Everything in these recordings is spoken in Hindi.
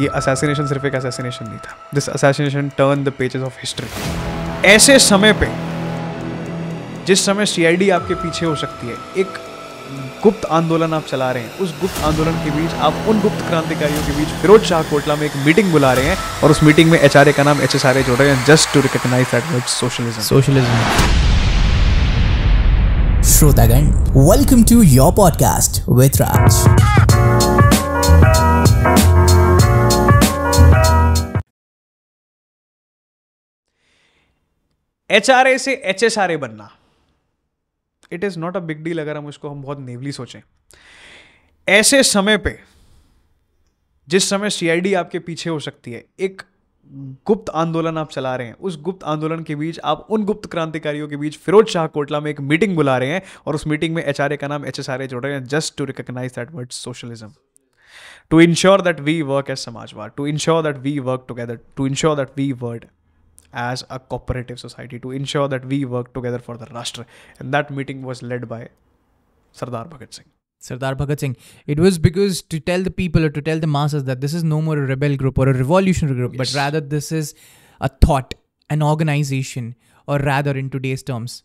ये असैसिनेशन सिर्फ एक असैसिनेशन नहीं था this assassination turn the pages of history ऐसे समय पे जिस समय सीआईडी आपके पीछे हो सकती है एक गुप्त आंदोलन आप चला रहे हैं उस गुप्त आंदोलन के बीच आप उन गुप्त क्रांतिकारियों के बीच फिरोज शाह कोटला में एक मीटिंग बुला रहे हैं और उस मीटिंग में एच का नाम एच जोड़ रहे हैं just to recognise that word socialism socialism श्रोतागण welcome to your podcast with Raj H R A से एच एस आर ए बनना it is not a big deal अगर हम उसको हम बहुत नेवली सोचें ऐसे समय पे जिस समय सीआईडी आपके पीछे हो सकती है एक गुप्त आंदोलन आप चला रहे हैं उस गुप्त आंदोलन के बीच आप उन गुप्त क्रांतिकारियों के बीच फिरोज शाह कोटला में एक मीटिंग बुला रहे हैं और उस मीटिंग में एच का नाम एच जोड़ रहे हैं just to recognise that word socialism to ensure that we work as समाजवाद to ensure that we work together to ensure that we word as a cooperative society to ensure that we work together for the Rashtra. And that meeting was led by Sardar Bhagat Singh. Sardar Bhagat Singh. It was because to tell the people or to tell the masses that this is no more a rebel group or a revolutionary group, yes. but rather this is a thought, an organization, or rather in today's terms,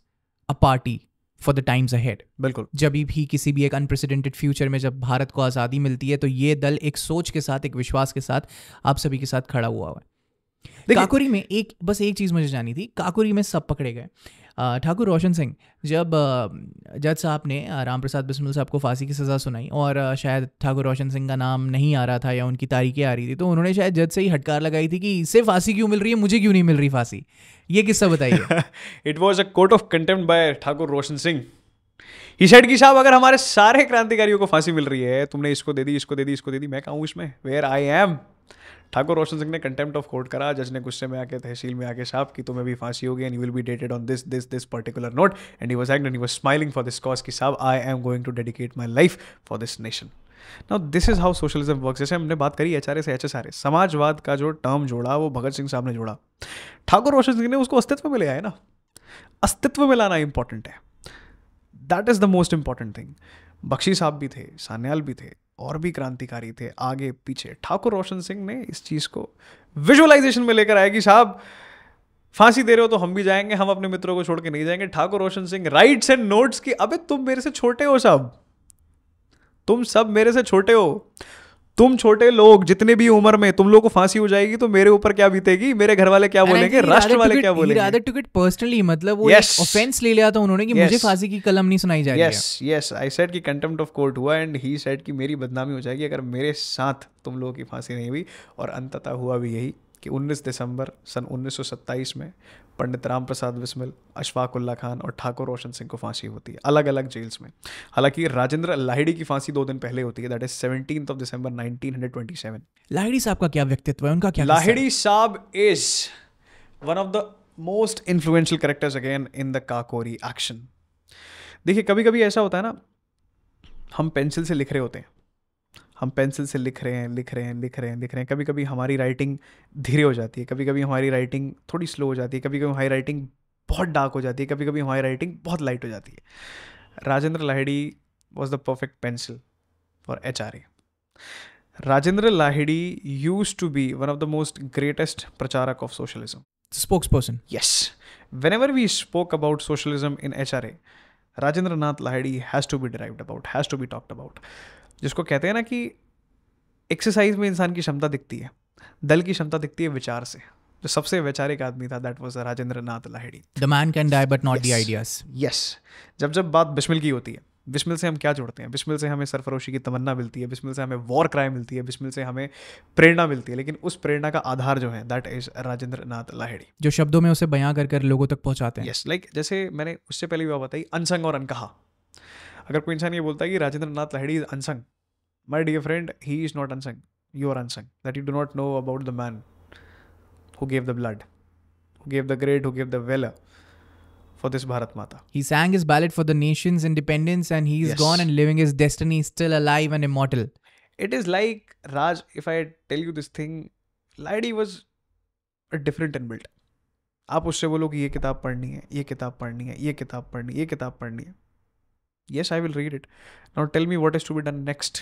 a party for the times ahead. बिल्कुल जब भी किसी भी एक अनप्रेसिडेंटेड फ्यूचर में जब भारत को आज़ादी मिलती है तो ये दल एक सोच के साथ एक विश्वास के साथ आप सभी के साथ खड़ा हुआ है काकुरी में एक बस एक चीज़ मुझे जानी थी काकुरी में सब पकड़े गए ठाकुर रोशन सिंह जब जज साहब ने राम प्रसाद बिस्मिल साहब को फांसी की सज़ा सुनाई और शायद ठाकुर रोशन सिंह का नाम नहीं आ रहा था या उनकी तारीखें आ रही थी तो उन्होंने शायद जज से ही हटकार लगाई थी कि इसे फांसी क्यों मिल रही है मुझे क्यों नहीं मिल रही फांसी ये किस्सा बताइए it was a court of contempt by Thakur Roshan Singh he said की साहब अगर हमारे सारे क्रांतिकारियों को फांसी मिल रही है तुमने इसको दे दी इसको दे दी इसको दे दी मैं कहूँ इसमें where I am Thakur Roshan Singh ने कंटेम्प्ट ऑफ कोर्ट करा जज ने गुस्से में आके तहसील में आके साफ की तुम्हें भी फांसी होगी and you will be dated on this this this particular note and he was act and he was smiling for this cause कि साहब I am going to dedicate my life for this nation now this is how socialism work जैसे हमने बात करी एच आर से एच एस आर समाजवाद का जो टर्म जोड़ा वो भगत सिंह साहब ने जोड़ा ठाकुर रोशन सिंह ने उसको अस्तित्व में ले आया ना अस्तित्व में लाना इंपॉर्टेंट है that is the most important thing Bakshi साहब भी थे सान्याल भी थे और भी क्रांतिकारी थे आगे पीछे ठाकुर रोशन सिंह ने इस चीज़ को विजुअलाइजेशन में लेकर आया कि साहब फांसी दे रहे हो तो हम भी जाएंगे हम अपने मित्रों को छोड़ के नहीं जाएंगे Thakur Roshan Singh writes and notes की अबे तुम मेरे से छोटे हो साहब तुम सब मेरे से छोटे हो तुम छोटे लोग जितने भी उम्र में तुम लोग को फांसी हो जाएगी तो मेरे ऊपर क्या बीतेगी मेरे घर वाले क्या बोलेंगे राष्ट्र वाले क्या बोलेंगे रादर पर्सनली मतलब वो yes. ऑफेंस ले लिया था उन्होंने कि yes. मुझे फांसी की कलम नहीं सुनाई जाएगी यस यस आई सेड कि कंटेम्प्ट ऑफ कोर्ट हुआ एंड ही सेड कि मेरी बदनामी हो जाएगी अगर मेरे साथ तुम लोगों की फांसी नहीं हुई और अंततः हुआ भी यही कि 19 दिसंबर सन 1927 में पंडित राम प्रसाद बिस्मिल अशफाक उल्ला खान और ठाकुर रोशन सिंह को फांसी होती है अलग अलग जेल्स में हालांकि राजेंद्र लाहिड़ी की फांसी दो दिन पहले होती है that is seventeen of December nineteen Lahiri साहब का क्या व्यक्तित्व है उनका क्या लाहिड़ी साहब is one of the most influential characters again in the Kakori action देखिए कभी कभी ऐसा होता है ना हम पेंसिल से लिख रहे होते हैं हम पेंसिल से लिख रहे हैं लिख रहे हैं लिख रहे हैं लिख रहे हैं कभी कभी हमारी राइटिंग धीरे हो जाती है कभी कभी हमारी राइटिंग थोड़ी स्लो हो जाती है कभी कभी हमारी राइटिंग बहुत डार्क हो जाती है कभी कभी हमारी राइटिंग बहुत लाइट हो जाती है Rajendra Lahiri was the perfect pencil for H R A Rajendra Lahiri use to be one of the most greatest प्रचारक of socialism spokesperson yes whenever we spoke about socialism in H R A Rajendra Nath Lahiri has to be derived about has to be talked about जिसको कहते हैं ना कि एक्सरसाइज में इंसान की क्षमता दिखती है दल की क्षमता दिखती है विचार से जो सबसे वैचारिक आदमी था that was Rajendra Nath Lahiri the man can die but not the ideas yes जब जब बात बिस्मिल की होती है बिस्मिल से हम क्या जोड़ते हैं बिस्मिल से हमें सरफरोशी की तमन्ना मिलती है बिस्मिल से हमें वॉर क्राइम मिलती है बिस्मिल से हमें प्रेरणा मिलती है लेकिन उस प्रेरणा का आधार जो है दैट इज राजेंद्र नाथ लाहिड़ी जो शब्दों में उसे बयां कर कर लोगों तक पहुंचाते हैं यस yes, लाइक like, जैसे मैंने उससे पहले भी बताई अनसंग और अनकहा अगर कोई इंसान ये बोलता है कि Rajendra Nath Lahiri is unsung my dear friend, he is not unsung. You are unsung. That you do not know about the man who gave the blood, who gave the great, who gave the valor for this Bharat Mata. He sang his ballad for the nation's independence and he yes. gone and living his destiny, still alive and immortal. It is like, Raj, if I tell you this thing, Ladi was a different and built. आप उससे बोलो कि ये किताब पढ़नी है ये किताब पढ़नी है ये किताब पढ़नी है, ये किताब पढ़नी है yes I will read it now tell me what is to be done next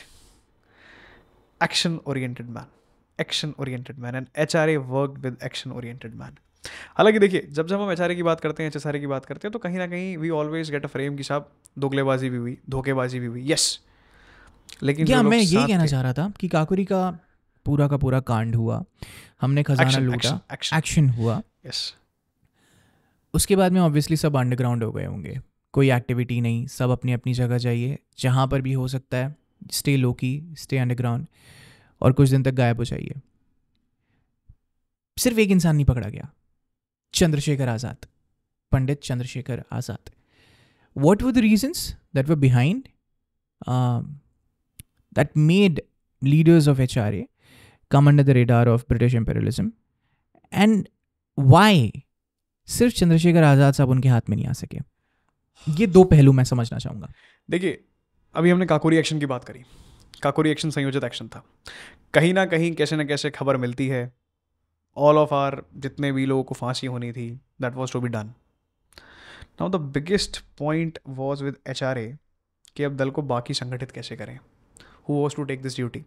action oriented man action oriented man and H R A work with action oriented man हालांकि देखिए जब जब हम एच की बात करते हैं एच की बात करते हैं तो कहीं ना कहीं we always get a frame की साहब दोगलेबाजी भी हुई धोखेबाजी भी हुई यस लेकिन क्या मैं यही कहना चाह रहा था कि काकुरी का पूरा का पूरा कांड हुआ हमने खजाना लूटा एक्शन हुआ यस उसके बाद में ऑब्वियसली सब अंडरग्राउंड हो गए होंगे कोई एक्टिविटी नहीं सब अपनी अपनी जगह जाइए जहाँ पर भी हो सकता है स्टे लोकी स्टे अंडरग्राउंड और कुछ दिन तक गायब हो जाइए सिर्फ एक इंसान नहीं पकड़ा गया Chandrashekhar Azad Pandit Chandrashekhar Azad what were the reasons that were behind leaders of H R A come under the radar of British imperialism and why सिर्फ चंद्रशेखर आज़ाद साहब उनके हाथ में नहीं आ सके ये दो पहलू मैं समझना चाहूंगा देखिए अभी हमने काकोरी एक्शन की बात करी काकोरी एक्शन संयोजित एक्शन था कहीं ना कहीं कैसे ना कैसे खबर मिलती है ऑल ऑफ आर जितने भी लोगों को फांसी होनी थी that was to be done now the biggest point was with H R A कि अब दल को बाकी संगठित कैसे करें who was to take this duty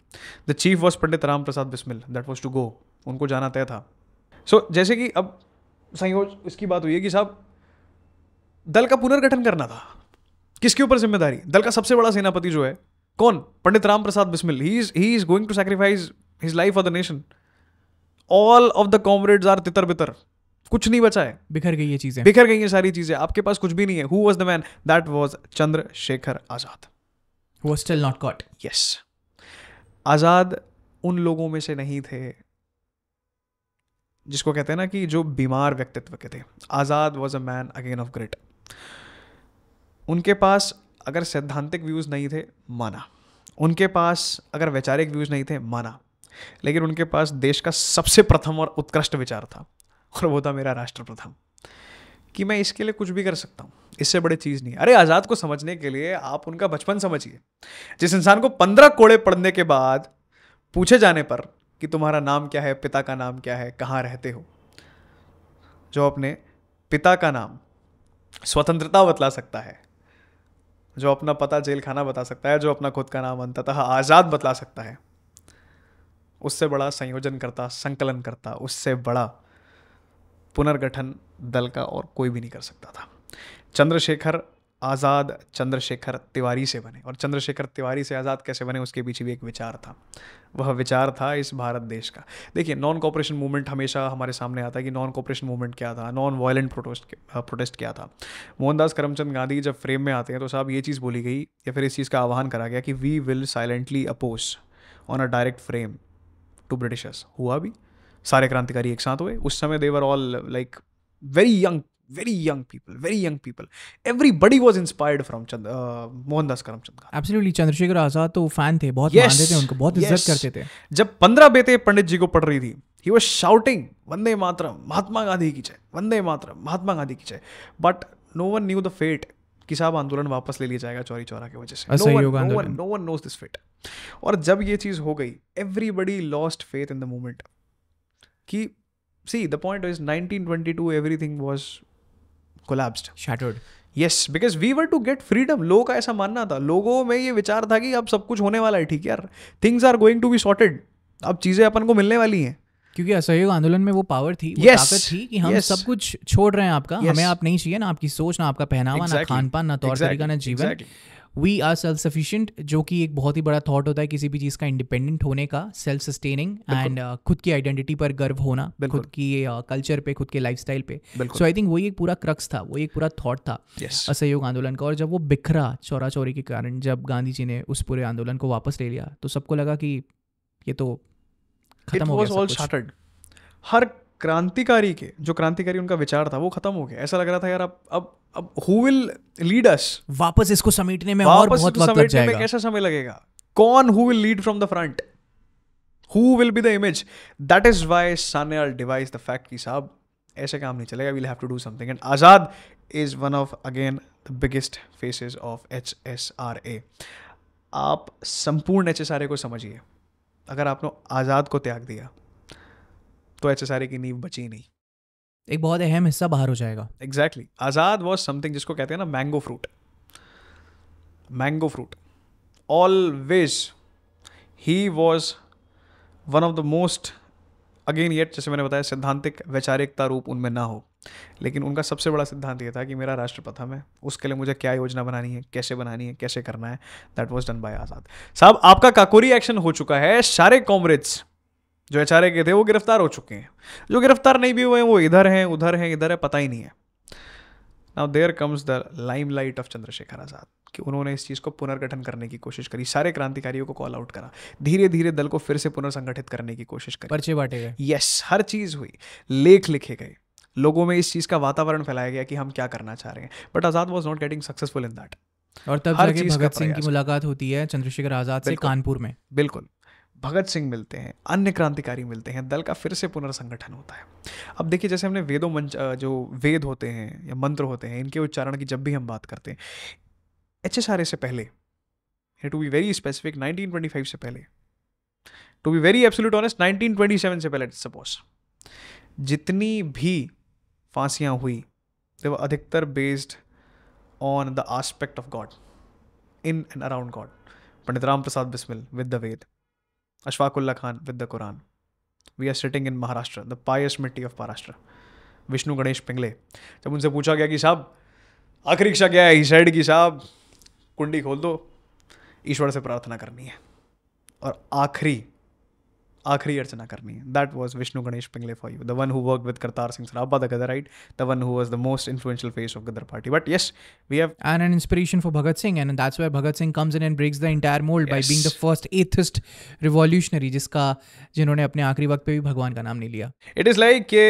the chief was Pandit Ram Prasad Bismil that was to go उनको जाना तय था सो so, जैसे कि अब संयोज इसकी बात हुई है कि साहब दल का पुनर्गठन करना था किसके ऊपर जिम्मेदारी दल का सबसे बड़ा सेनापति जो है कौन Pandit Ram Prasad Bismil he is he is going to sacrifice his life of the nation all of the comrades are तितर बितर कुछ नहीं बचा है बिखर गई ये चीजें बिखर गई है सारी चीजें आपके पास कुछ भी नहीं है who was the man that was Chandrashekhar Azad who still not got yes Azad उन लोगों में से नहीं थे जिसको कहते हैं ना कि जो बीमार व्यक्तित्व के थे Azad was a man again of great उनके पास अगर सैद्धांतिक व्यूज़ नहीं थे माना उनके पास अगर वैचारिक व्यूज़ नहीं थे माना लेकिन उनके पास देश का सबसे प्रथम और उत्कृष्ट विचार था और वो था मेरा राष्ट्र प्रथम कि मैं इसके लिए कुछ भी कर सकता हूँ इससे बड़ी चीज़ नहीं अरे आज़ाद को समझने के लिए आप उनका बचपन समझिए जिस इंसान को पंद्रह कोड़े पड़ने के बाद पूछे जाने पर कि तुम्हारा नाम क्या है पिता का नाम क्या है कहाँ रहते हो जो अपने पिता का नाम स्वतंत्रता बतला सकता है जो अपना पता जेल खाना बता सकता है जो अपना खुद का नाम अंततः आज़ाद बतला सकता है उससे बड़ा संयोजन करता संकलन करता उससे बड़ा पुनर्गठन दल का और कोई भी नहीं कर सकता था चंद्रशेखर आज़ाद चंद्रशेखर तिवारी से बने और चंद्रशेखर तिवारी से आज़ाद कैसे बने उसके पीछे भी एक विचार था वह विचार था इस भारत देश का देखिए नॉन कॉपरेशन मूवमेंट हमेशा हमारे सामने आता है कि नॉन कॉपरेशन मूवमेंट क्या था नॉन वायलेंट प्रोटेस्ट प्रोटेस्ट क्या था मोहनदास करमचंद गांधी जब फ्रेम में आते हैं तो साहब ये चीज़ बोली गई या फिर इस चीज़ का आह्वान करा गया कि we will silently oppose on a direct frame to Britishers हुआ भी सारे क्रांतिकारी एक साथ हुए उस समय they were all like very young very young people, very young people. Everybody was inspired from uh, Mohandas Karamchand Absolutely, Chandrashekhar Azad तो फैन थे बहुत yes, थे उनको बहुत इज्जत yes. करते थे जब पंद्रह बेते पंडित जी को पढ़ रही थी ही वॉज शाउटिंग वंदे मातरम महात्मा गांधी की जय वंदे मातरम महात्मा गांधी की जय but no one knew the fate कि साहब आंदोलन वापस ले लिया जाएगा चौरी चौरा की वजह से no one knows this fate और जब ये चीज़ हो गई everybody lost faith in the moment कि see the point is 1922 everything was collapsed shattered yes because we were to get freedom लोगों का ऐसा मानना था लोगों में ये विचार था कि अब सब कुछ होने वाला है ठीक है यार things are going to be sorted अब चीज़ें अपन को मिलने वाली हैं क्योंकि असहयोग आंदोलन में वो पावर थी yes, वो थी कि हम yes, सब कुछ छोड़ रहे हैं आपका yes, हमें आप नहीं चाहिए ना आपकी सोच ना आपका पहनावा exactly, ना खान पान ना तौर exactly, तरीका ना जीवन exactly. We are self sufficient जो कि एक बहुत ही बड़ा थॉट होता है किसी भी चीज़ का इंडिपेंडेंट होने का सेल्फ सस्टेनिंग एंड खुद की आइडेंटिटी पर गर्व होना खुद की कल्चर uh, पे खुद के लाइफ स्टाइल पे सो आई थिंक वही एक पूरा क्रक्स था वही एक पूरा थॉट था असहयोग आंदोलन का और जब वो बिखरा चौरा चौरी के कारण जब गांधी जी ने उस पूरे आंदोलन को वापस ले लिया तो सबको लगा कि ये तो खत्म हो गया हर क्रांतिकारी के जो क्रांतिकारी उनका विचार था वो खत्म हो गया ऐसा लग रहा था यार अब अब अब हु विल लीड अस वापस इसको समेटने में और बहुत वक्त लग जाएगा में कैसा समय लगेगा कौन who will lead from the front who will be the image that is why Sanyal devise the fact कि साहब ऐसे काम नहीं चलेगा we will have to do something and Azad is one of again the biggest faces of H S R A आप संपूर्ण एच एस आर ए को समझिए अगर आपने आज़ाद को त्याग दिया तो एच की नींव बची नहीं एक बहुत अहम हिस्सा बाहर हो जाएगा exactly exactly. Azad was something जिसको कहते हैं ना mango fruit mango fruit always he was one of the most again yet जैसे मैंने बताया सिद्धांतिक वैचारिकता रूप उनमें ना हो लेकिन उनका सबसे बड़ा सिद्धांत यह था कि मेरा राष्ट्रपथम है उसके लिए मुझे क्या योजना बनानी है कैसे बनानी है कैसे करना है that was done by Azad साहब आपका काकोरी एक्शन हो चुका है सारे कॉमरेड्स जो एच के थे वो गिरफ्तार हो चुके हैं जो गिरफ्तार नहीं भी हुए हैं वो इधर हैं उधर हैं इधर है पता ही नहीं है now there comes the limelight of Chandrashekhar Azad कि उन्होंने इस चीज़ को पुनर्गठन करने की कोशिश करी सारे क्रांतिकारियों को कॉल आउट करा धीरे धीरे दल को फिर से पुनर्संगठित करने की कोशिश करी पर्चे बांटे गए यस हर चीज़ हुई लेख लिखे गए लोगों में इस चीज़ का वातावरण फैलाया गया कि हम क्या करना चाह रहे हैं but Azad was not getting successful in that और तब भगत सिंह की मुलाकात होती है चंद्रशेखर आज़ाद से कानपुर में बिल्कुल भगत सिंह मिलते हैं अन्य क्रांतिकारी मिलते हैं दल का फिर से पुनर्संगठन होता है अब देखिए जैसे हमने वेदों मंच जो वेद होते हैं या मंत्र होते हैं इनके उच्चारण की जब भी हम बात करते हैं एच एस आर ए से पहले टू बी वेरी स्पेसिफिक 1925 से पहले to be very absolute honest 1927 से पहले सपोज जितनी भी फांसियाँ हुई दे व अधिकतर based on the aspect of God in and around God Pandit Ram Prasad Bismil with the Veda Ashfaqulla Khan with the Quran we are sitting in Maharashtra the pious mitti of Maharashtra Vishnu Ganesh Pingle जब उनसे पूछा गया कि साहब आखिरी इच्छा क्या है ईसाइड साइड की साहब कुंडी खोल दो ईश्वर से प्रार्थना करनी है और आखिरी आखिरी अर्चना करनी है that was Vishnu Ganesh Pingle for you the one who work with Kartar Singh Sarabha the Ghadar right the one who was the most influential face of Ghadar Party but yes we have an an inspiration for Bhagat Singh and that's why Bhagat Singh comes in and breaks the entire mould by being the first atheist revolutionary जिसका जिन्होंने अपने आखिरी वक्त पे भी भगवान का नाम नहीं लिया इट इज लाइक के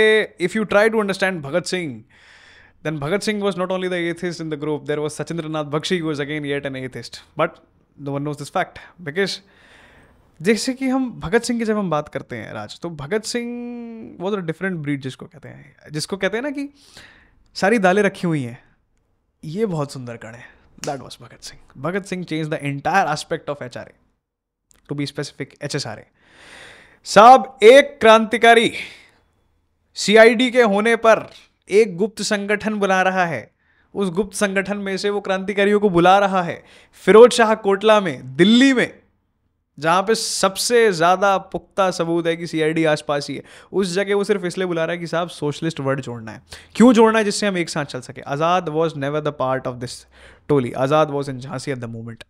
if you try to understand Bhagat Singh then Bhagat Singh was not only the atheist in the group there was Sachindranath Bakshi was again yet an atheist but But one knows this fact because जैसे कि हम भगत सिंह की जब हम बात करते हैं राज तो भगत सिंह वो तो डिफरेंट ब्रीड जिसको कहते हैं जिसको कहते हैं ना कि सारी दालें रखी हुई हैं ये बहुत सुंदर कण है that was Bhagat Singh Bhagat Singh change the entire aspect of H R A to be specific H S R A साहब एक क्रांतिकारी सीआईडी के होने पर एक गुप्त संगठन बुला रहा है उस गुप्त संगठन में से वो क्रांतिकारियों को बुला रहा है फिरोज शाह कोटला में दिल्ली में जहाँ पे सबसे ज़्यादा पुख्ता सबूत है कि सी आई आसपास ही है उस जगह वो सिर्फ इसलिए बुला रहा है कि साहब सोशलिस्ट वर्ड जोड़ना है क्यों जोड़ना है जिससे हम एक साथ चल सके Azad was never the part of this टोली Azad was in Jhansi at the moment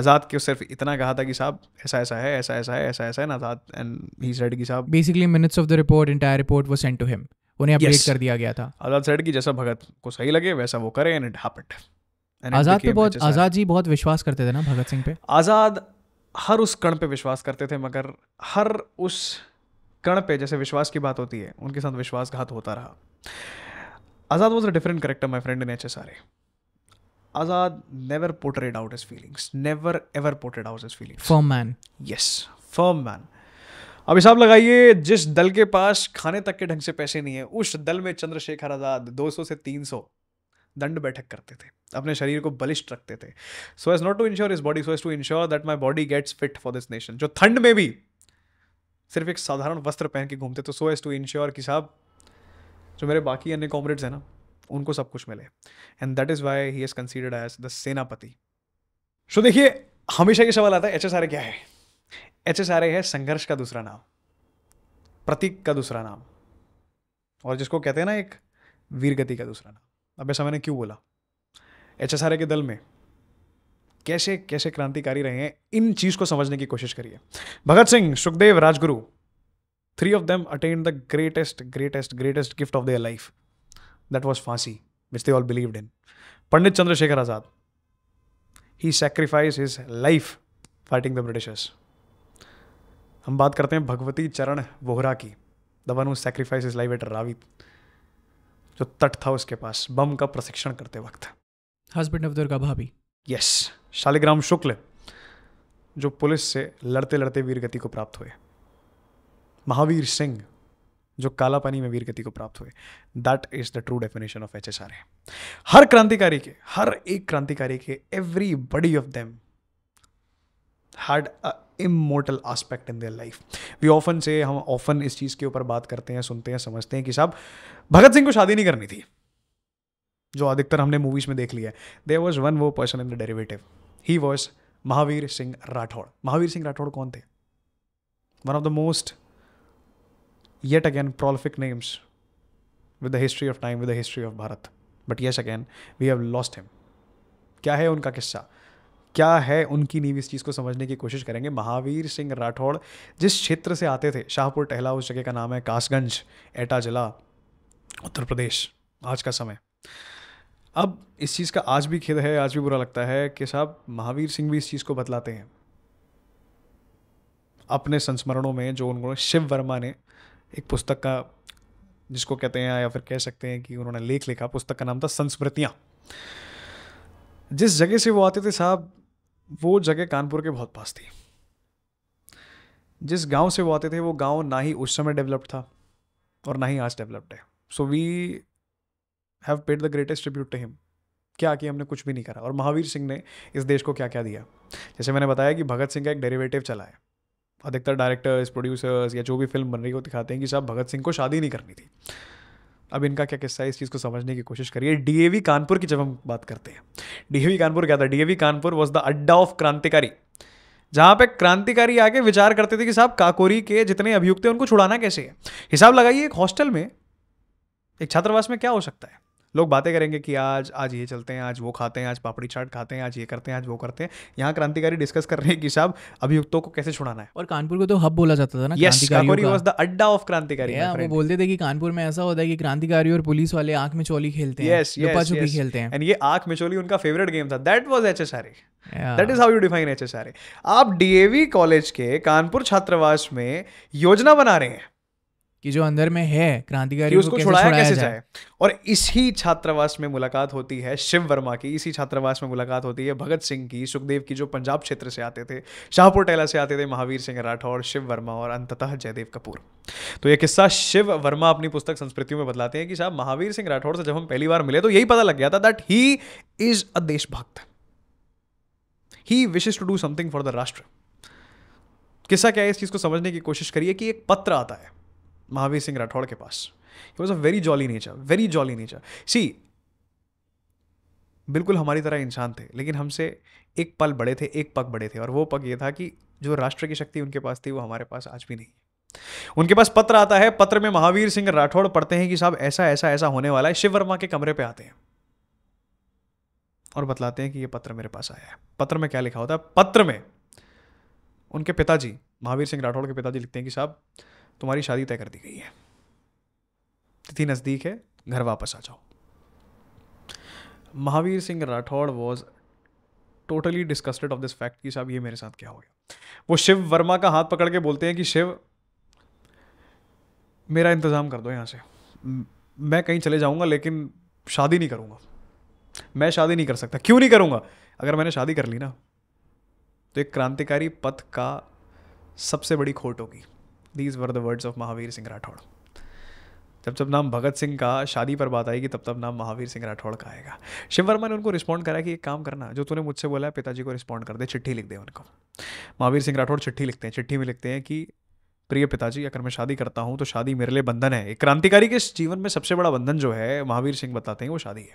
Azad के सिर्फ इतना कहा था कि साहब ऐसा ऐसा है ऐसा ऐसा है ऐसा ऐसा है ना आज़ाद एंड ही सेड कि साहब basically minutes of the report entire report वो सेंट टू हिम उन्हें अपडेट yes. कर दिया गया था आज़ाद सेड कि जैसा भगत को सही लगे वैसा वो करें एंड इट हैपेंड आज़ाद पे बहुत आज़ाद जी बहुत विश्वास करते थे ना भगत सिंह पे आज़ाद हर उस कण पे विश्वास करते थे मगर हर उस कण पे जैसे विश्वास की बात होती है उनके साथ विश्वासघात होता रहा Azad was a different character my friend in H S R A Azad never portrayed out his feelings never ever portrayed out his feelings firm man yes firm man अब हिसाब लगाइए जिस दल के पास खाने तक के ढंग से पैसे नहीं है उस दल में चंद्रशेखर आज़ाद 200 से 300 दंड बैठक करते थे अपने शरीर को बलिष्ठ रखते थे so as not to ensure his body so as to ensure that my body gets fit for this nation जो ठंड में भी सिर्फ एक साधारण वस्त्र पहन के घूमते तो सो एज टू इंश्योर कि साहब जो मेरे बाकी अन्य कॉमरेड्स हैं ना उनको सब कुछ मिले and that is why he is considered as the सेनापति सो देखिए हमेशा ये सवाल आता है एच एस आर ए क्या है एच एस आर ए है संघर्ष का दूसरा नाम प्रतीक का दूसरा नाम और जिसको कहते हैं ना एक वीरगति का दूसरा नाम अब ऐसा मैंने क्यों बोला एच के दल में कैसे कैसे क्रांतिकारी रहे हैं इन चीज़ को समझने की कोशिश करिए Bhagat Singh Sukhdev Rajguru three of them attain the greatest greatest greatest gift of their life that was फांसी which they all believed in Pandit Chandrashekhar Azad he sacrifice his life fighting the Britishers हम बात करते हैं भगवती चरण वोहरा की the one who sacrifice his life at Ravi जो तट था उसके पास बम का प्रशिक्षण करते वक्त हस्बैंड ऑफ दुर्गा भाभी यस शालिग्राम शुक्ल जो पुलिस से लड़ते लड़ते वीरगति को प्राप्त हुए महावीर सिंह जो काला पानी में वीरगति को प्राप्त हुए that is the true definition of H हर क्रांतिकारी के हर एक क्रांतिकारी के everybody of them had immortal aspect in their life we often say हम ऑफन इस चीज़ के ऊपर बात करते हैं सुनते हैं समझते हैं कि साहब भगत सिंह को शादी नहीं करनी थी जो अधिकतर हमने मूवीज़ में देख लिया है देर वॉज वन वो person in the derivative he was Mahavir Singh Rathore Mahavir Singh Rathore कौन थे one of the most yet again prolific names with the history of time with the history of Bharat but yes again we have lost him क्या है उनका किस्सा क्या है उनकी नींव इस चीज़ को समझने की कोशिश करेंगे महावीर सिंह राठौड़ जिस क्षेत्र से आते थे शाहपुर टहला उस जगह का नाम है कासगंज एटा जिला उत्तर प्रदेश आज का समय अब इस चीज़ का आज भी खेद है आज भी बुरा लगता है कि साहब महावीर सिंह भी इस चीज़ को बतलाते हैं अपने संस्मरणों में जो उन्होंने शिव वर्मा ने एक पुस्तक का जिसको कहते हैं या फिर कह सकते हैं कि उन्होंने लेख लिखा पुस्तक का नाम था संस्मृतियाँ जिस जगह से वो आते थे साहब वो जगह कानपुर के बहुत पास थी जिस गांव से वो आते थे वो गांव ना ही उस समय डेवलप्ड था और ना ही आज डेवलप्ड है so we have paid the greatest tribute to him क्या कि हमने कुछ भी नहीं करा और महावीर सिंह ने इस देश को क्या क्या दिया जैसे मैंने बताया कि भगत सिंह का एक डेरिवेटिव चला है अधिकतर डायरेक्टर्स प्रोड्यूसर्स या जो भी फिल्म बन रही है वो दिखाते हैं कि साहब भगत सिंह को शादी नहीं करनी थी अब इनका क्या किस्सा है इस चीज़ को समझने की कोशिश करिए डीएवी कानपुर की जब हम बात करते हैं डीएवी कानपुर क्या था डीएवी कानपुर वॉज द अड्डा ऑफ क्रांतिकारी जहाँ पे क्रांतिकारी आके विचार करते थे कि साहब काकोरी के जितने अभियुक्त हैं उनको छुड़ाना कैसे है हिसाब लगाइए एक हॉस्टल में एक छात्रावास में क्या हो सकता है लोग बातें करेंगे कि आज आज ये चलते हैं आज वो खाते हैं आज पापड़ी चाट खाते हैं आज ये करते हैं आज वो करते हैं यहाँ क्रांतिकारी डिस्कस कर रहे हैं कि साहब अभियुक्तों को कैसे छुड़ाना है और कानपुर को तो हब बोला जाता था ना yes, काकोरी वाज द अड्डा ऑफ क्रांतिकारी वो बोलते थे कि कानपुर में ऐसा होता है कि क्रांतिकारी और पुलिस वाले आंख में चोली खेलते हैं खेलते हैं एंड ये आंख में चोली उनका फेवरेट गेम था that S R that is how you define H R आप डी कॉलेज के कानपुर छात्रावास में योजना बना रहे हैं कि जो अंदर में है क्रांतिकारी उसको छुड़ाया कैसे जाए और इसी छात्रावास में मुलाकात होती है शिव वर्मा की इसी छात्रावास में मुलाकात होती है भगत सिंह की सुखदेव की जो पंजाब क्षेत्र से आते थे शाहपुर टेला से आते थे महावीर सिंह राठौर शिव वर्मा और अंततः जयदेव कपूर तो ये किस्सा शिव वर्मा अपनी पुस्तक संस्कृतियों में बतलाते हैं कि साहब महावीर सिंह राठौर से जब हम पहली बार मिले तो यही पता लग गया था दैट ही इज अ देशभक्त he wishes to do something for the राष्ट्र किस्सा क्या है इस चीज़ को समझने की कोशिश करिए कि एक पत्र आता है महावीर सिंह राठौड़ के पास he was a very jolly nature very jolly nature see बिल्कुल हमारी तरह इंसान थे लेकिन हमसे एक पल बड़े थे एक पग बड़े थे और वो पग ये था कि जो राष्ट्र की शक्ति उनके पास थी वो हमारे पास आज भी नहीं उनके पास पत्र आता है पत्र में महावीर सिंह राठौड़ पढ़ते हैं कि साहब ऐसा ऐसा ऐसा होने वाला है शिव वर्मा के कमरे पे आते हैं और बतलाते हैं कि ये पत्र मेरे पास आया है पत्र में क्या लिखा होता है पत्र में उनके पिताजी महावीर सिंह राठौड़ के पिताजी लिखते हैं कि साहब तुम्हारी शादी तय कर दी गई है तिथि नज़दीक है घर वापस आ जाओ Mahavir Singh Rathore was totally disgusted of this fact कि साहब ये मेरे साथ क्या हो गया वो शिव वर्मा का हाथ पकड़ के बोलते हैं कि शिव मेरा इंतज़ाम कर दो यहाँ से मैं कहीं चले जाऊँगा लेकिन शादी नहीं करूँगा मैं शादी नहीं कर सकता क्यों नहीं करूँगा अगर मैंने शादी कर ली ना तो एक क्रांतिकारी पथ का सबसे बड़ी खोट होगी these were the words of Mahavir Singh Rathore जब जब नाम भगत सिंह का शादी पर बात आएगी तब तब नाम महावीर सिंह राठौड़ का आएगा शिव वर्मा ने उनको रिस्पॉन्ड करा कि एक काम करना जो तूने मुझसे बोला है पिताजी को रिस्पॉन्ड कर दे चिट्ठी लिख दे उनको महावीर सिंह राठौड़ चिट्ठी लिखते हैं चिट्ठी में लिखते हैं कि प्रिय पिताजी अगर मैं शादी करता हूँ तो शादी मेरे लिए बंधन है एक क्रांतिकारी के जीवन में सबसे बड़ा बंधन जो है महावीर सिंह बताते हैं वो शादी है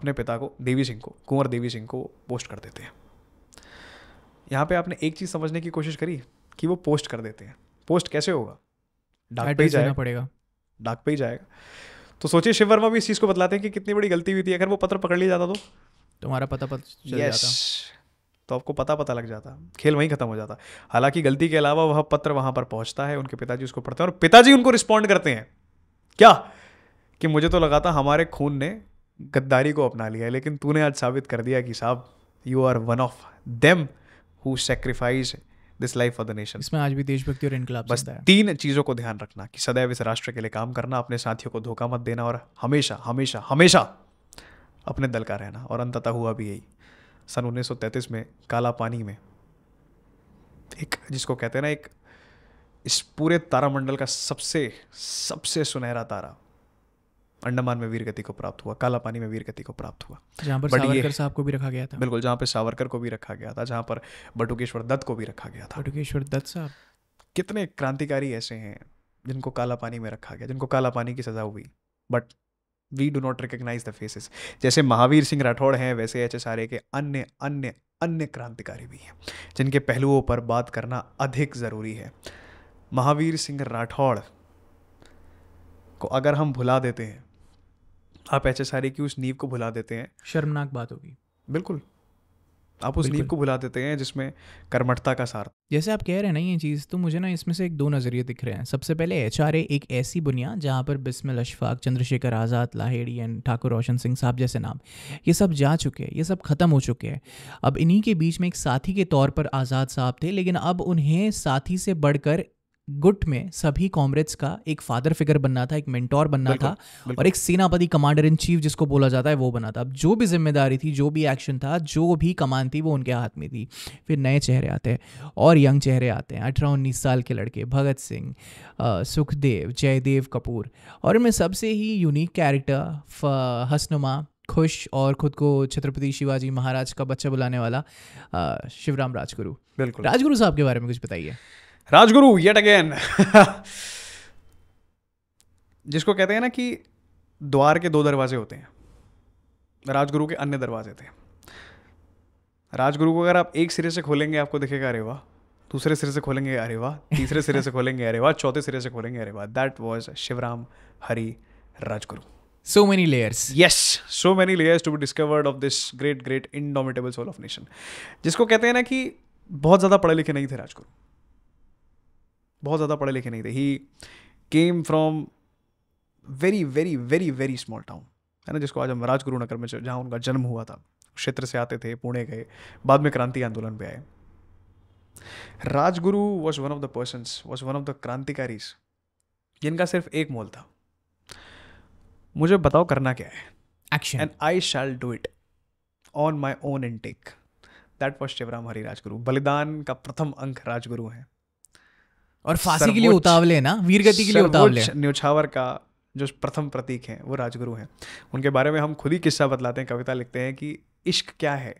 अपने पिता को देवी सिंह को कुंवर देवी सिंह को पोस्ट कर देते हैं यहाँ पे आपने एक चीज़ समझने की कोशिश करी कि वो पोस्ट कर देते हैं पोस्ट कैसे होगा डाक पे ही जाएगा पड़ेगा डाक पे ही जाएगा तो सोचिए शिव वर्मा भी इस चीज़ को बतलाते हैं कि कितनी बड़ी गलती हुई थी अगर वो पत्र पकड़ लिया जाता तो तुम्हारा पता पता चल yes. जाता तो आपको पता पता लग जाता खेल वहीं खत्म हो जाता हालांकि गलती के अलावा वह पत्र वहां पर पहुंचता है उनके पिताजी उसको पढ़ते हैं और पिताजी उनको रिस्पॉन्ड करते हैं क्या कि मुझे तो लगा था हमारे खून ने गद्दारी को अपना लिया लेकिन तूने आज साबित कर दिया कि साहब you are one of them who sacrifice this life of the nation इसमें आज भी देशभक्ति और इनकलाब बस तीन चीज़ों को ध्यान रखना कि सदैव इस राष्ट्र के लिए काम करना अपने साथियों को धोखा मत देना और हमेशा हमेशा हमेशा अपने दल का रहना और अंततः हुआ भी यही सन उन्नीस में काला पानी में एक जिसको कहते हैं ना एक इस पूरे तारामंडल का सबसे सबसे सुनहरा तारा अंडमान में वीर गति को प्राप्त हुआ काला पानी में वीरगति को प्राप्त हुआ जहाँ पर सावरकर साहब को भी रखा गया था बिल्कुल जहाँ पर सावरकर को भी रखा गया था जहाँ पर बटुकेश्वर दत्त को भी रखा गया था बटुकेश्वर दत्त साहब कितने क्रांतिकारी ऐसे हैं जिनको काला पानी में रखा गया जिनको काला पानी की सज़ा हुई but we do not recognise the faces जैसे महावीर सिंह राठौड़ हैं वैसे एच एस आर ए के अन्य अन्य अन्य क्रांतिकारी भी हैं जिनके पहलुओं पर बात करना अधिक ज़रूरी है महावीर सिंह राठौड़ को अगर हम भुला देते हैं आप एच एस आर ए की उस नींव को भुला देते हैं शर्मनाक बात होगी बिल्कुल आप उस नींव को भुला देते हैं जिसमें कर्मठता का सार जैसे आप कह रहे हैं ना ये चीज़ तो मुझे ना इसमें से एक दो नज़रिए दिख रहे हैं सबसे पहले एच आर ए एक ऐसी बुनियाद जहाँ पर बिस्मिल अशफाक चंद्रशेखर आज़ाद लाहेड़ी एंड ठाकुर रोशन सिंह साहब जैसे नाम ये सब जा चुके हैं ये सब ख़त्म हो चुके हैं अब इन्हीं के बीच में एक साथी के तौर पर आज़ाद साहब थे लेकिन अब उन्हें साथी से बढ़कर गुट में सभी कॉमरेड्स का एक फादर फिगर बनना था एक मेंटोर बनना बिल्कुल, था बिल्कुल. और एक सेनापति कमांडर इन चीफ जिसको बोला जाता है वो बना था अब जो भी जिम्मेदारी थी जो भी एक्शन था जो भी कमान थी वो उनके हाथ में थी फिर नए चेहरे आते हैं और यंग चेहरे आते हैं अठारह उन्नीस साल के लड़के भगत सिंह सुखदेव जयदेव कपूर और इनमें सबसे ही यूनिक कैरेक्टर हसनुमा खुश और खुद को छत्रपति शिवाजी महाराज का बच्चा बुलाने वाला शिवराम राजगुरु बिल्कुल राजगुरु साहब के बारे में कुछ बताइए राजगुरु येट अगेन जिसको कहते हैं ना कि द्वार के दो दरवाजे होते हैं राजगुरु के अन्य दरवाजे थे राजगुरु को अगर आप एक सिरे से खोलेंगे आपको दिखेगा अरे वाह दूसरे सिरे से खोलेंगे अरे वाह तीसरे सिरे से खोलेंगे अरे वाह चौथे सिरे से खोलेंगे अरे वाह that was Shivram Hari Rajguru so many layers yes so many layers to be discovered of this great great indomitable soul of nation जिसको कहते हैं ना कि बहुत ज़्यादा पढ़े लिखे नहीं थे राजगुरु बहुत ज़्यादा पढ़े लिखे नहीं थे he came from very very very very small town है ना जिसको आज हम राजगुरुनगर में जहाँ उनका जन्म हुआ था क्षेत्र से आते थे पुणे गए बाद में क्रांति आंदोलन पे आए Rajguru was one of the persons was one of the क्रांतिकारी जिनका सिर्फ एक मोल था मुझे बताओ करना क्या है action and I shall do it on my own in take that was Shivram Hari Rajguru बलिदान का प्रथम अंक राजगुरु हैं और फांसी के लिए उतावले ना वीरगति के लिए उतावले न्यौछावर का जो प्रथम प्रतीक है वो राजगुरु हैं उनके बारे में हम खुद ही किस्सा बतलाते हैं कविता लिखते हैं कि इश्क क्या है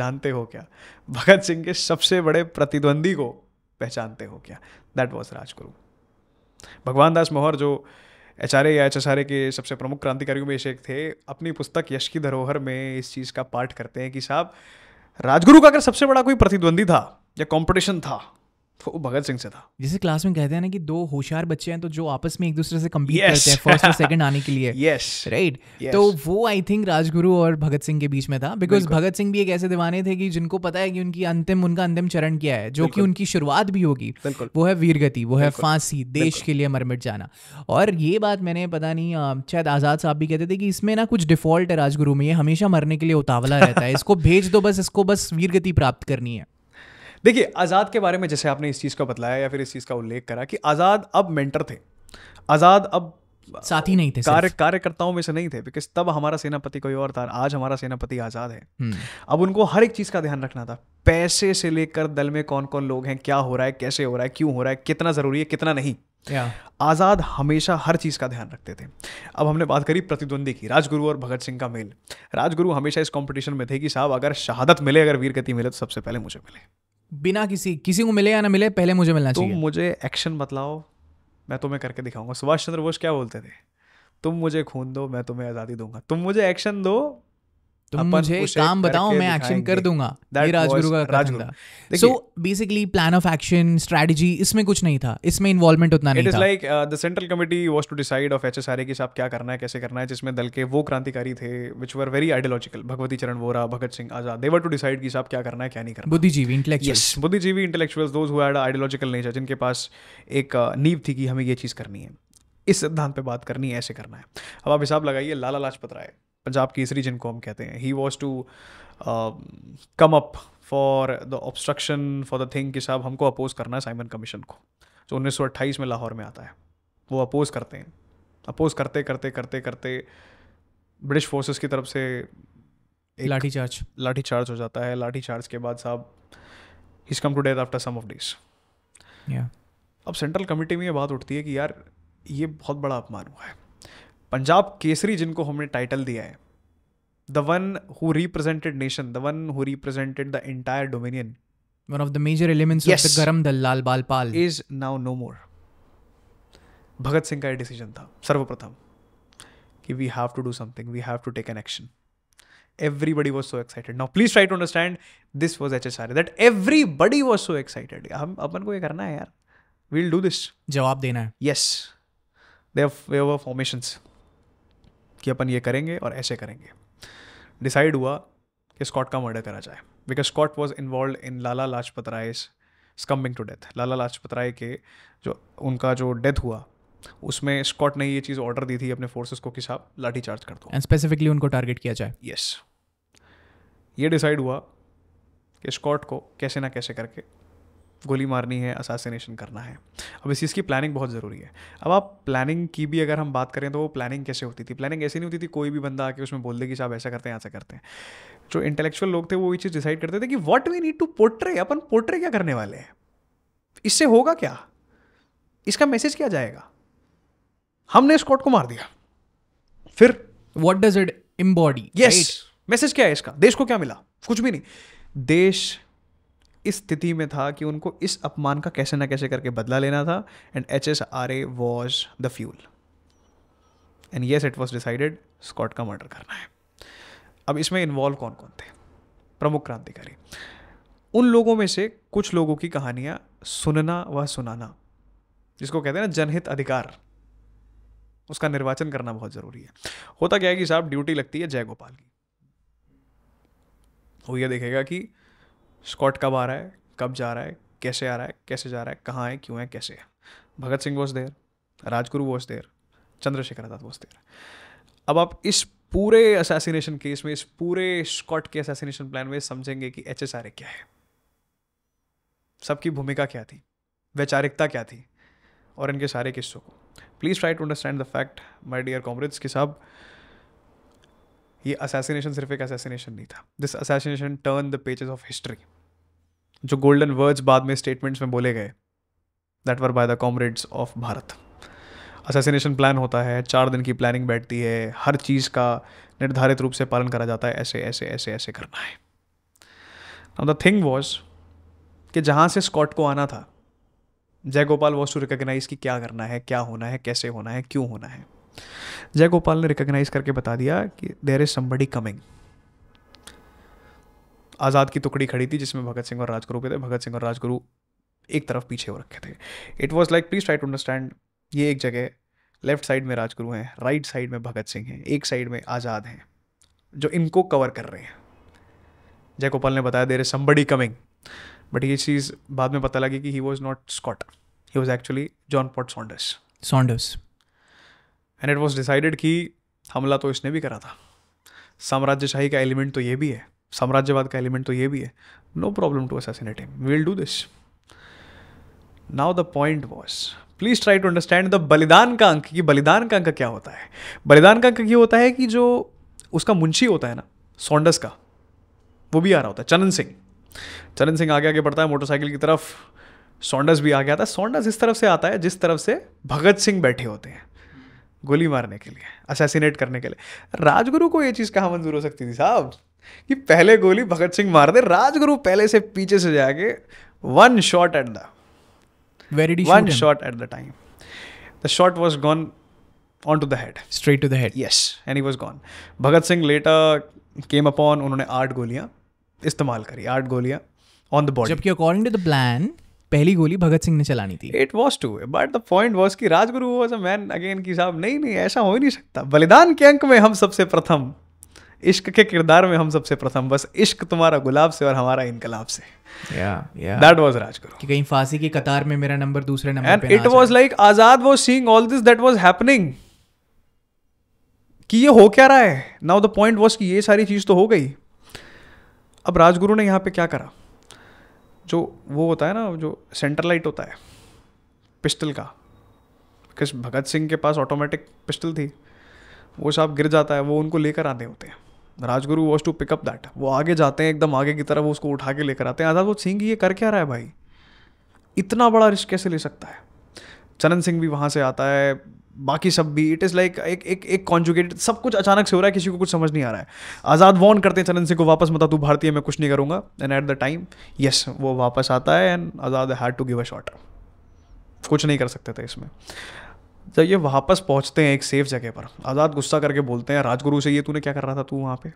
जानते हो क्या भगत सिंह के सबसे बड़े प्रतिद्वंदी को पहचानते हो क्या दैट वॉज राजगुरु भगवान दास मोहर जो एच आर या एच एस आर के सबसे प्रमुख क्रांतिकारियों में से एक थे अपनी पुस्तक यश की धरोहर में इस चीज़ का पाठ करते हैं कि साहब राजगुरु का अगर सबसे बड़ा कोई प्रतिद्वंदी था या कंपटीशन था वो भगत सिंह से था जिसे क्लास में कहते हैं ना कि दो होशियार बच्चे हैं तो जो आपस में एक दूसरे से कम्पीट yes. करते हैं फर्स्ट और सेकंड आने के लिए यस yes. Right yes. तो वो आई थिंक राजगुरु और भगत सिंह के बीच में था बिकॉज भगत सिंह भी एक ऐसे दीवाने थे कि जिनको पता है कि उनकी अंतिम उनका अंतिम चरण क्या है जो कि उनकी शुरुआत भी होगी वो है वीरगति वो है फांसी देश के लिए मरमिट जाना और ये बात मैंने पता नहीं शायद आज़ाद साहब भी कहते थे कि इसमें ना कुछ डिफॉल्ट है राजगुरु में ये हमेशा मरने के लिए उतावला रहता है इसको भेज दो बस इसको बस वीरगति प्राप्त करनी है देखिए आज़ाद के बारे में जैसे आपने इस चीज़ का बतलाया या फिर इस चीज़ का उल्लेख करा कि आज़ाद अब मेंटर थे आज़ाद अब साथी नहीं थे कार्य कार्यकर्ताओं में से नहीं थे बिकॉज तब हमारा सेनापति कोई और था आज हमारा सेनापति आज़ाद है हम्म। अब उनको हर एक चीज़ का ध्यान रखना था पैसे से लेकर दल में कौन कौन लोग हैं क्या हो रहा है कैसे हो रहा है क्यों हो रहा है कितना ज़रूरी है कितना नहीं आज़ाद हमेशा हर चीज़ का ध्यान रखते थे अब हमने बात करी प्रतिद्वंदी की राजगुरु और भगत सिंह का मेल राजगुरु हमेशा इस कंपटीशन में थे कि साहब अगर शहादत मिले अगर वीरगति मिले तो सबसे पहले मुझे मिले बिना किसी किसी को मिले या ना मिले पहले मुझे मिलना चाहिए तुम मुझे एक्शन बतलाओ मैं तुम्हें करके दिखाऊंगा सुभाष चंद्र बोस क्या बोलते थे तुम मुझे खून दो मैं तुम्हें आज़ादी दूंगा तुम मुझे एक्शन दो तुम मुझे काम बताओ मैं एक्शन कर दूंगा ये राजगुरु का Rajguru so basically plan of action strategy इसमें कुछ नहीं था इसमें इन्वॉल्वमेंट उतना नहीं था like the central committee was to decide of HSRA के साहब क्या करना है कैसे करना है जिसमें दल के वो क्रांतिकारी थे which were very ideological Bhagwati Charan Vohra Bhagat Singh Azad they were to decide कि साहब क्या करना है क्या नहीं करना बुद्धिजीवी इंटेलेक्चुअल्स बुद्धिजीवी intellectuals those who had ideological nature जिनके पास एक uh, नीव थी कि हमें ये चीज़ करनी है इस सिद्धांत पे बात करनी है ऐसे करना है अब आप हिसाब लगाइए लाला लाजपत राय पंजाब केसरी जिनको हम कहते हैं he was to come up for the obstruction for the thing कि साहब हमको अपोज करना है साइमन कमीशन को जो उन्नीस सौ अट्ठाईस में लाहौर में आता है वो अपोज करते हैं अपोज करते करते करते करते ब्रिटिश फोर्सेस की तरफ से लाठी चार्ज लाठी चार्ज हो जाता है लाठी चार्ज के बाद साहब his come to death after some of days अब सेंट्रल कमेटी में ये बात उठती है कि यार ये बहुत बड़ा अपमान हुआ है पंजाब केसरी जिनको हमने टाइटल दिया है the one who represented nation the one who represented the entire dominion one of the major elements of the Garam Dal Lal Bal Pal is now no more Bhagat Singh का डिसीजन था सर्वप्रथम कि we have to do something we have to take an action everybody was so excited now please try to understand this was H S R that everybody was so excited हम अपन को ये करना है यार वील डू दिस जवाब देना है यस there were कि अपन ये करेंगे और ऐसे करेंगे डिसाइड हुआ कि स्कॉट का मर्डर करा जाए because Scott was involve in Lala Lajpat Rai succumbing to death Lala Lajpat Rai के जो उनका जो डेथ हुआ उसमें स्कॉट ने ये चीज़ ऑर्डर दी थी अपने फोर्सेस को कि साहब लाठी चार्ज कर दो एंड स्पेसिफिकली उनको टारगेट किया जाए यस yes. ये डिसाइड हुआ कि स्कॉट को कैसे ना कैसे करके गोली मारनी है असासिनेशन करना है अब इस चीज़ की प्लानिंग बहुत ज़रूरी है अब आप प्लानिंग की भी अगर हम बात करें तो वो प्लानिंग कैसे होती थी प्लानिंग ऐसी नहीं होती थी कोई भी बंदा आके उसमें बोल दे कि साहब ऐसा करते हैं ऐसा करते हैं जो इंटेलेक्चुअल लोग थे वो ये चीज़ डिसाइड करते थे कि what we need to portray अपन पोर्ट्रे क्या करने वाले हैं इससे होगा क्या इसका मैसेज क्या जाएगा हमने स्कॉट को मार दिया फिर what does it embody yes message क्या है इसका देश को क्या मिला कुछ भी नहीं देश इस स्थिति में था कि उनको इस अपमान का कैसे ना कैसे करके बदला लेना था and H S R A was the fuel and yes it was decided Scott का मर्डर करना है अब इसमें इन्वॉल्व कौन कौन थे प्रमुख क्रांतिकारी उन लोगों में से कुछ लोगों की कहानियां सुनना व सुनाना जिसको कहते हैं ना जनहित अधिकार उसका निर्वाचन करना बहुत ज़रूरी है होता क्या है कि साहब ड्यूटी लगती है जयगोपाल की वो ये देखेगा कि स्कॉट कब आ रहा है कब जा रहा है कैसे आ रहा है कैसे जा रहा है कहाँ है क्यों है कैसे है Bhagat Singh was there Rajguru was there Chandrashekhar Azad was there अब आप इस पूरे असैसिनेशन केस में इस पूरे स्कॉट के असैसिनेशन प्लान में समझेंगे कि एच क्या है सबकी भूमिका क्या थी वैचारिकता क्या थी और इनके सारे किस्सों को please try to understand the fact my dear comrades के साहब ये असैसिनेशन सिर्फ एक असैसिनेशन नहीं था this assassination turn the pages of history जो गोल्डन वर्ड्स बाद में स्टेटमेंट्स में बोले गए that were by the comrades of Bharat assassination plan होता है चार दिन की प्लानिंग बैठती है हर चीज़ का निर्धारित रूप से पालन करा जाता है ऐसे ऐसे ऐसे ऐसे करना है अब द थिंग वॉज कि जहाँ से स्कॉट को आना था जयगोपाल वॉज टू रिकग्नाइज कि क्या करना है क्या होना है कैसे होना है क्यों होना है जय गोपाल ने रिकग्नाइज करके बता दिया कि there is somebody coming Azad की टुकड़ी खड़ी थी जिसमें भगत सिंह और राजगुरु के थे भगत सिंह और राजगुरु एक तरफ पीछे हो रखे थे it was like please try to understand ये एक जगह लेफ्ट साइड में राजगुरु हैं राइट साइड में भगत सिंह हैं एक साइड में आज़ाद हैं जो इनको कवर कर रहे हैं जयगोपाल ने बताया there is somebody coming but ये चीज़ बाद में पता लगी कि he was not Scott he was actually John Poyantz Saunders Saunders and it was decided कि हमला तो इसने भी करा था साम्राज्यशाही का एलिमेंट तो ये भी है साम्राज्यवाद का एलिमेंट तो ये भी है no problem to assassinate him we'll do this now the point was please try to understand the बलिदान का अंक कि बलिदान का अंक क्या होता है बलिदान का अंक ये होता है कि जो उसका मुंशी होता है ना सोंडस का वो भी आ रहा होता है चनन सिंह चनन सिंह आगे आगे बढ़ता है मोटरसाइकिल की तरफ सोंडस भी आ गया था सोंडस इस तरफ से आता है जिस तरफ से भगत सिंह बैठे होते हैं गोली मारने के लिए असैसिनेट करने के लिए राजगुरु को ये चीज़ कहाँ मंजूर हो सकती थी साहब कि पहले गोली भगत सिंह मार दे राजगुरु पहले से पीछे से जाके one shot at the very one shot at the time the shot was gone on to the head straight to the head yes and he was gone Bhagat Singh later came upon उन्होंने आठ गोलियां इस्तेमाल करी आठ गोलियां ऑन द बॉडी जबकि अकॉर्डिंग टू द प्लान पहली गोली भगत सिंह ने चलानी थी it was to but the point was की Rajguru was a man again की साहब नहीं नहीं ऐसा हो ही नहीं सकता बलिदान के अंक में हम सबसे प्रथम इश्क के किरदार में हम सबसे प्रथम बस इश्क तुम्हारा गुलाब से और हमारा इनकलाब से दैट वाज राजगुरु कि कहीं फांसी की कतार में मेरा नंबर दूसरे नंबर पे it was like Azad was seeing all this that was happening कि ये हो क्या रहा है नाउ द पॉइंट वाज कि ये सारी चीज तो हो गई अब राजगुरु ने यहाँ पे क्या करा जो वो होता है ना जो सेंटर लाइट होता है पिस्टल का किस भगत सिंह के पास ऑटोमेटिक पिस्टल थी वो साहब गिर जाता है वो उनको लेकर आने होते हैं Rajguru was to pick up that वो आगे जाते हैं एकदम आगे की तरफ उसको उठा के लेकर आते हैं आजाद वो सिंह ये कर क्या रहा है भाई इतना बड़ा रिस्क कैसे ले सकता है चरण सिंह भी वहाँ से आता है बाकी सब भी इट इज़ लाइक एक एक एक कॉन्जुगेटेड सब कुछ अचानक से हो रहा है किसी को कुछ समझ नहीं आ रहा है आज़ाद वॉन करते हैं चरण सिंह को वापस मता तू भारतीय मैं कुछ नहीं करूँगा and at the time yes वो वापस आता है and Azad had to give a shot कुछ नहीं कर सकते थे इसमें जब ये वापस पहुँचते हैं एक सेफ जगह पर आज़ाद गुस्सा करके बोलते हैं राजगुरु से ये तूने क्या कर रहा था तू वहाँ पे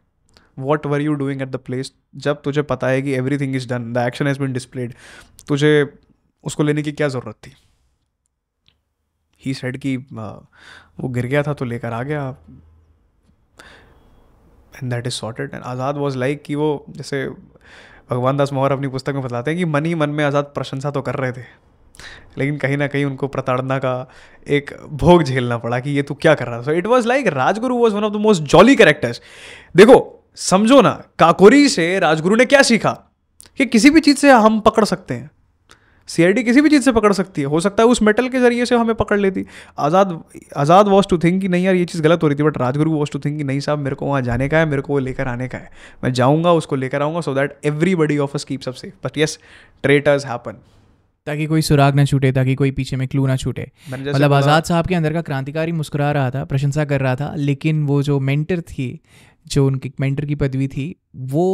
what were you doing at the place जब तुझे पता है कि everything is done the action has been displayed तुझे उसको लेने की क्या ज़रूरत थी ही सेड कि वो गिर गया था तो लेकर आ गया and that is sorted and Azad was like कि वो जैसे भगवान दास मोहर अपनी पुस्तक में बताते हैं कि मन ही मन में आज़ाद प्रशंसा तो कर रहे थे लेकिन कहीं ना कहीं उनको प्रताड़ना का एक भोग झेलना पड़ा कि ये तू क्या कर रहा था it was like Rajguru was one of the most jolly characters देखो समझो ना काकोरी से राजगुरु ने क्या सीखा कि किसी भी चीज़ से हम पकड़ सकते हैं सीआईडी किसी भी चीज़ से पकड़ सकती है हो सकता है उस मेटल के जरिए से हमें पकड़ लेती Azad Azad was to think कि नहीं यार ये चीज़ गलत हो रही थी but Rajguru was to think कि नहीं साहब मेरे को वहाँ जाने का है मेरे को वो लेकर आने का है मैं जाऊँगा उसको लेकर आऊँगा so that buddy of us keeps up safe but yes traitors happen ताकि कोई सुराग ना छूटे ताकि कोई पीछे में क्लू ना छूटे मतलब आज़ाद साहब के अंदर का क्रांतिकारी मुस्कुरा रहा था प्रशंसा कर रहा था लेकिन वो जो मेंटर थी जो उनकी मेंटर की पदवी थी वो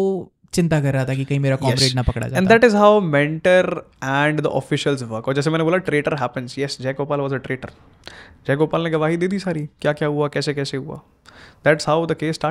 चिंता कर रहा था कि कहीं मेरा कॉम्रेड yes. ना पकड़ा जाए and that is how mentor and the officials work और जैसे मैंने बोला traitor happens yes Jaigopal was a traitor Jaigopal ने गवाही दे दी सारी क्या क्या हुआ कैसे कैसे हुआ that's how the case started